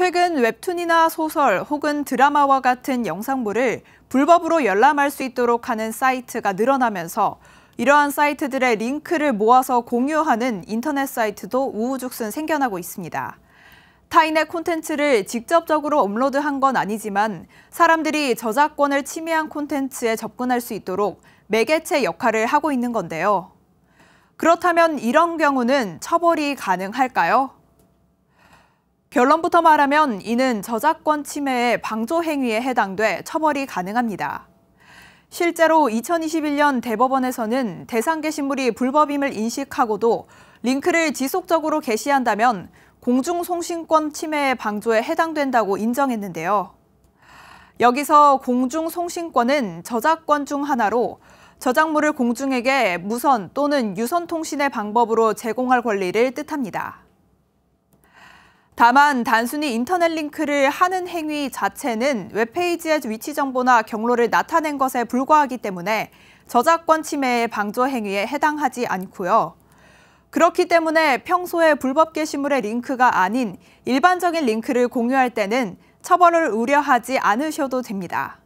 최근 웹툰이나 소설 혹은 드라마와 같은 영상물을 불법으로 열람할 수 있도록 하는 사이트가 늘어나면서 이러한 사이트들의 링크를 모아서 공유하는 인터넷 사이트도 우후죽순 생겨나고 있습니다. 타인의 콘텐츠를 직접적으로 업로드한 건 아니지만 사람들이 저작권을 침해한 콘텐츠에 접근할 수 있도록 매개체 역할을 하고 있는 건데요. 그렇다면 이런 경우는 처벌이 가능할까요? 결론부터 말하면 이는 저작권 침해의 방조 행위에 해당돼 처벌이 가능합니다. 실제로 2021년 대법원에서는 대상 게시물이 불법임을 인식하고도 링크를 지속적으로 게시한다면 공중송신권 침해의 방조에 해당된다고 인정했는데요. 여기서 공중송신권은 저작권 중 하나로 저작물을 공중에게 무선 또는 유선 통신의 방법으로 제공할 권리를 뜻합니다. 다만 단순히 인터넷 링크를 하는 행위 자체는 웹페이지의 위치 정보나 경로를 나타낸 것에 불과하기 때문에 저작권 침해의 방조 행위에 해당하지 않고요. 그렇기 때문에 평소에 불법 게시물의 링크가 아닌 일반적인 링크를 공유할 때는 처벌을 우려하지 않으셔도 됩니다.